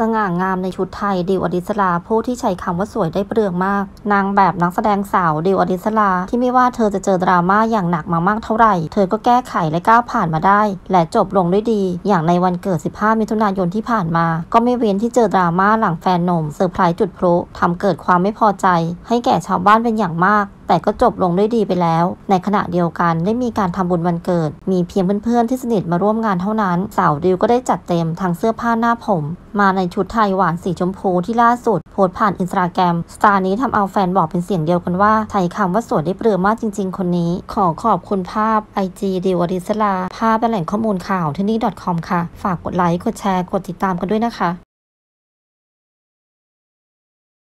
สง่างามในชุดไทยดิวอดิสลาผู้ที่ใช้คำว่าสวยได้เปลืองมาก นางแบบนักแสดงสาวดิวอดิสลาที่ไม่ว่าเธอจะเจอดราม่าอย่างหนักมามากเท่าไหร่เธอก็แก้ไข และก้าวผ่านมาได้ และจบลงด้วยดีอย่างในวันเกิด 15 มิถุนายนที่ผ่านมา ก็ไม่เว้นที่เจอดราม่าหลังแฟนหนุ่มเซอร์ไพรส์จุดพลุทำเกิดความไม่พอใจ ให้แก่ชาวบ้านเป็นอย่างมากแต่ก็จบลงด้วยดีไปแล้ว ในขณะเดียวกันได้มีการทำบุญวันเกิด มีเพียงเพื่อนๆ ที่สนิทมาร่วมงานเท่านั้น สาวดิวก็ได้จัดเต็มทั้งเสื้อผ้าหน้าผม มาในชุดไทยหวานสีชมพูที่ล่าสุดโพสผ่านอินสตาแกรมสตาร์นี้ทำเอาแฟนบอกเป็นเสียงเดียวกันว่าไทยคำว่าสวยได้เปลือมากจริงๆคนนี้ ขอขอบคุณภาพ IG ดิวอดิสลาภาพแแหล่งข้อมูลข่าวที่นี่ .com ค่ะ ฝากกดไลค์กดแชร์กดติดตามกันด้วยนะคะ